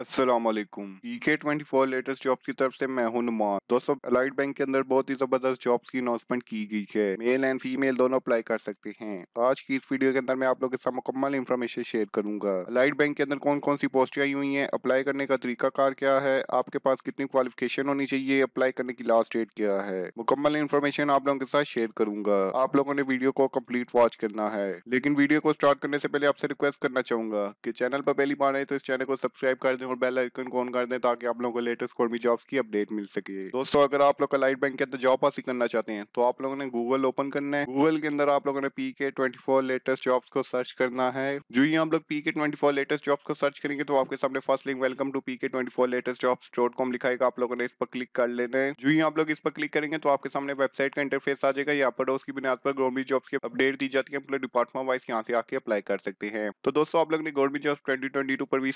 असलम के twenty four latest job की तरफ से मैं हूं नुमान दोस्तों अलाइट बैंक के अंदर बहुत ही जबरदस्त जॉब्स की अनाउंसमेंट की गई है मेल एंड फीमेल दोनों अप्लाई कर सकते हैं आज की इस वीडियो के अंदर मैं आप लोगों के साथ मुकम्मल इन्फॉर्मेशन शेयर करूंगा अलाइट बैंक के अंदर कौन कौन सी पोस्ट आई हुई है अप्लाई करने का तरीका कार क्या है आपके पास कितनी क्वालिफिकेशन होनी चाहिए अप्लाई करने की लास्ट डेट क्या है मुकम्मल इन्फॉर्मेशन आप लोगों के साथ शेयर करूंगा आप लोगों ने वीडियो को कम्प्लीट वॉच करना है लेकिन वीडियो को स्टार्ट करने से पहले आपसे रिक्वेस्ट करना चाहूंगा की चैनल पर पहली बार आए तो इस चैनल को सब्सक्राइब कर दें और बेल आइकन को ऑन कर दें ताकि आप लोगों को लेटेस्ट कॉर्मी जॉब्स की अपडेट मिल सके दोस्तों अगर आप लोग का लाइट बैंक के अंदर जॉब हासिल करना चाहते हैं तो आप लोगों ने गूगल ओपन करना है गूगल के अंदर आप लोगों ने पी के लेटेस्ट जॉब्स को सर्च करना है जो ही आप लोग पी के लेटेस्ट जॉब्स को सर्च करेंगे तो आपके सामने first link welcome to P K latest job dot com लिखाएगा आप लोगों ने इस पर क्लिक कर लेना है जो ही आप लोग इस पर क्लिक करेंगे तो आपके सामने वेबसाइट का इंटरफेस आ जाएगा यहाँ पर उसकी बुनियाद पर गवर्नमेंट जॉब्स की अपडेट दी जाती है डिपार्टमेंट वाइज यहाँ से आके अप्लाई कर सकते हैं तो दोस्तों आप लोग ने government job twenty twenty two पर भी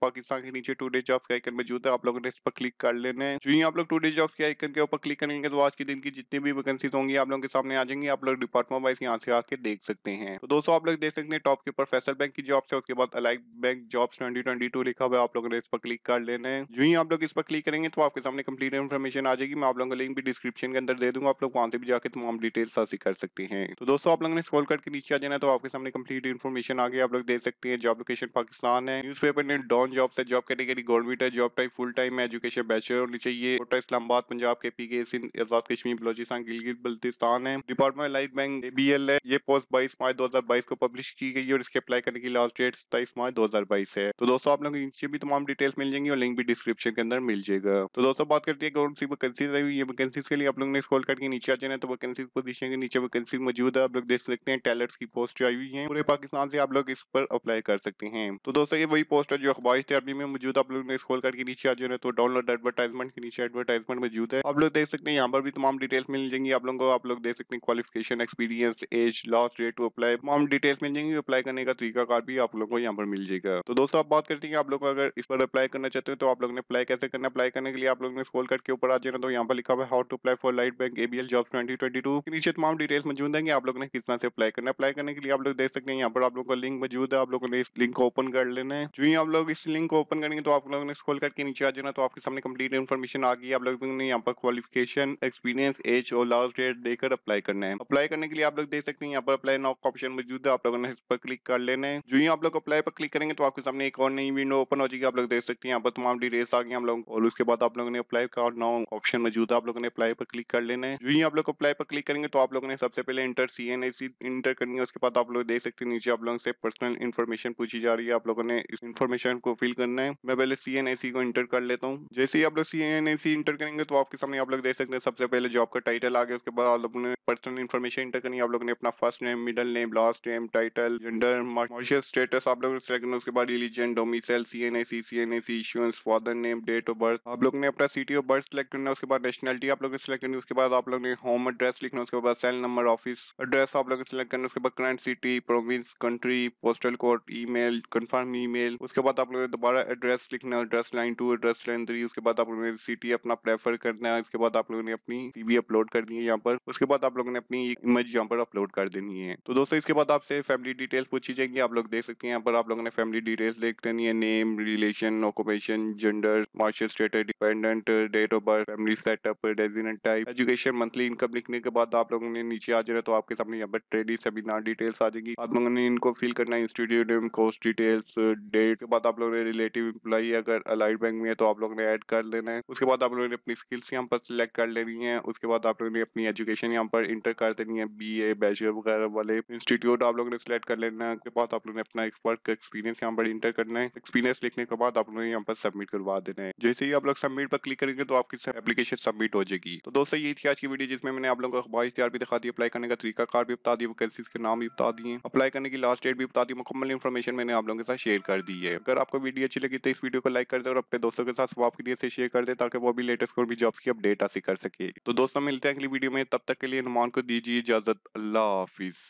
पाकिस्तान के नीचे टू डे जॉब के आइकन मौजूद है आप लोगों ने इस पर क्लिक कर लेने है जो ही आप लोग टू डे जॉब के आइकन के ऊपर क्लिक करेंगे तो आज के दिन की जितनी भी वैकेंसीज होंगी आप लोगों के सामने आ जाएंगी आप लोग डिपार्टमेंट वाइज यहाँ से आके देख सकते हैं तो दोस्तों आप लोग देख सकते हैं टॉप के ऊपर फैसल बैंक की जॉब है उसके बाद अलाइक बैंक जॉब ट्वेंटी लिखा हुआ है आप लोगों ने इस पर क्लिक कर लेने जो ही आप लोग इस पर क्लिक करेंगे तो आपके सामने कंप्लीट इन्फॉर्मेशन आ जाएगी मैं आप लोगों का लिंक भी डिस्क्रिप्शन के अंदर दे दूंगा आप लोग वहां से भी जाकर तमाम डिटेल्स हासिल कर सकते हैं तो दोस्तों आप लोगों ने स्कॉल करके नीचे आ जाना तो आपके सामने कंप्लीट इन्फॉर्मेशन आगे आप लोग देख सकते हैं जॉब लोकेशन पाकिस्तान है न्यूज पेपर ने डॉन जॉब से जॉब कैटेगरी गवर्नमेंट है job type full time education bachelor होनी चाहिए कोटा इस्लामाबाद पंजाब के पी के सिंह आजाद कश्मीर बलोचिस्तान गिलगित बल्तिस्तान है department Allied Bank B L है ये पोस्ट बाईस मार्च दो हजार बाईस को पब्लिश की गई और इसके अप्लाई करने की लास्ट डेट सताईस मार्च दो हजार बाईस है तो दोस्तों आप लोग नीचे भी तमाम डिटेल्स मिल जाएंगी और लिंक भी डिस्क्रिप्शन के अंदर मिल जाएगा तो दोस्तों बात करती है गवर्नमेंट वैकेंसी रही ये वैकेंसी के लिए आप लोग ने स्कॉल करके नीचे आ जाए तो वैकेंसी पोजिशन के नीचे वैकेंसी मौजूद है आप लोग देख सकते हैं टैलेंट्स की पोस्ट आई हुई है पूरे पाकिस्तान से आप लोग इस पर अप्लाई कर सकते हैं तो दोस्तों ये वही पोस्ट है जो अखबार थे में मौजूद आप लोग ने स्क्रॉल करके नीचे आ जाए तो डाउनलोड एडवर्टाइजमेंट के नीचे एडवर्टाइजमेंट मौजूद है आप लोग देख सकते हैं यहाँ पर भी तमाम डिटेल्स मिल जाएंगी आप लोगों को आप लोग देख सकते हैं qualification experience age last date to apply तमाम डिटेल्स मिल जाएंगी अप्लाई करने का तरीकाकार भी आप लोगों को यहाँ पर मिल जाएगा तो दोस्तों आप बात करते हैं आप लोग अगर इस पर अप्लाई करना चाहते हैं तो आप लोग ने अप्लाई कैसे करना अप्लाई करने के लिए आप लोग ने स्क्रॉल करके ऊपर आ जाना तो यहाँ पर लिखा हुआ how to apply for Allied Bank ABL job twenty twenty two नीचे तमाम डिटेल्स मौजूद है आप लोग ने किस तरह से अप्लाई करना अप्लाई करने के लिए आप लोग देख सकते हैं यहाँ पर आप लोग का लिंक मौजूद है आप लोगों ने इस लिंक को ओपन कर लेना है जो ही आप लोग इस लिंक को ओपन करेंगे तो आप लोगों ने स्कॉल करके नीचे आ जाना तो आपके सामने कंप्लीट इन्फॉर्मेशन आ गई आप लोगों ने यहाँ पर क्वालिफिकेशन एक्सपीरियंस एज और लास्ट डेट देकर अप्लाई करना है अप्लाई करने के लिए आप लोग देख सकते हैं यहाँ पर अप्लाई नॉक ऑप्शन मौजूद है आप लोगों ने इस पर क्लिक कर लेना है जो ही आप लोग अप्लाई पर क्लिक करेंगे तो आपके सामने एक और नई विंडो ओपन हो जाएगी आप लोग देख सकते हैं यहाँ पर तमाम डिटेल्स आ गए हम लोग और उसके बाद आप लोगों ने अप्लाई का और ऑप्शन मौजूद है आप लोगों ने अप्लाई पर क्लिक कर लेना है जो ही आप लोग अप्लाई पर क्लिक करेंगे तो आप लोगों ने सबसे पहले इंटर सी एन इंटर करनी है उसके बाद आप लोग देख सकते हैं नीचे आप लोगों से पर्सनल इन्फॉर्मेशन पूछी जा रही है आप लोगों ने इस इन्फॉर्मेशन को फिल करना करना है मैं पहले सी एन ए सी को इंटर कर लेता हूँ जैसे ही आप लोग सी एन ए सी इंटर करेंगे तो आपके सामने आप लोग देख सकते हैं सबसे पहले जॉब का टाइटल आ गया उसके बाद आप लोगों ने पर्सनल इन्फॉर्मेशन इंटर करनी आप लोगों ने अपना first name middle name last name title gender मॉशियस स्टेटस आप लोग सेलेक्ट करना उसके बाद religion domicile C N A C C N A C issuance father name date of birth आप लोग ने अपना सिटी ऑफ बर्थ सेलेक्ट करना उसके बाद नेशनलिटी आप लोग ने सेलेक्ट करनी उसके बाद आप लोग ने होम एड्रेस लिखना उसके बाद सेल नंबर ऑफिस एड्रेस आप लोग सेलेक्ट करना उसके बाद current city province country postal code E email confirm email उसके बाद आप लोग दोबारा एड्रेस लिखना है address line two address line three उसके बाद आप लोगों ने सिटी अपना प्रेफर करना है उसके बाद आप लोगों ने अपनी टीवी अपलोड करनी है यहाँ पर उसके बाद आप लोगों ने अपनी इमेज यहाँ पर अपलोड कर देनी है तो दोस्तों इसके बाद आपसे फैमिली डिटेल्स पूछी जाएंगी आप लोग देख सकते हैं यहाँ पर आप लोगों ने फैमिली डिटेल्स देख देनी है name relation occupation gender marital state dependent date of birth family setup resident type education monthly income लिखने के बाद आप लोगों ने नीचे आ जाना तो आपके सामने यहाँ पर ट्रेडी सेमिनार डिटेल्स आ जाएगी आप लोगों ने इनको फिल करना है इंस्टीट्यूट कोर्स डिटेल्स डेट के बाद आप लोगों ने रिलेटिव एक्टिव इम्प्लॉई अगर अलाइड बैंक में है तो आप लोग ने ऐड कर लेना है उसके बाद आप लोगों ने अपनी स्किल्स यहाँ पर सिलेक्ट कर लेनी है उसके बाद आप लोगों ने अपनी एजुकेशन यहाँ पर इंटर कर देनी है बी ए बैचलर वगैरह वाले इंस्टीट्यूट आप लोगों ने सिलेक्ट कर लेना है उसके बाद आप लोगों ने अपना वर्क एक्सपीरियंस यहाँ पर इंटर करना है एक्सपीरियंस लिखने के बाद आप लोगों ने यहाँ पर सबमिट करवा देना है जैसे ही आप लोग सबमिट पर क्लिक करेंगे तो आपकी एप्लीकेशन सबमिट हो जाएगी तो दोस्तों ये थी आज की वीडियो जिसमें मैंने आप लोगों को अखबार इश्तियार भी दिखा दी अपलाई करने का तरीका कार भी बता दी वैकेंसी के नाम भी बता दिए अपलाई करने की लास्ट डेट भी बता दी मुकम्मल इन्फॉर्मेशन मैंने आप लोगों के साथ शेयर कर दी है अगर आपको वीडियो अच्छी अच्छी लगी तो इस वीडियो को लाइक कर दे और अपने दोस्तों के साथ स्वाप के लिए शेयर कर दे ताकि वो भी लेटेस्ट और भी जॉब की अपडेट हासिल कर सके तो दोस्तों मिलते हैं अगली वीडियो में तब तक के लिए नुमान को दीजिए इजाजत अल्लाह हाफिज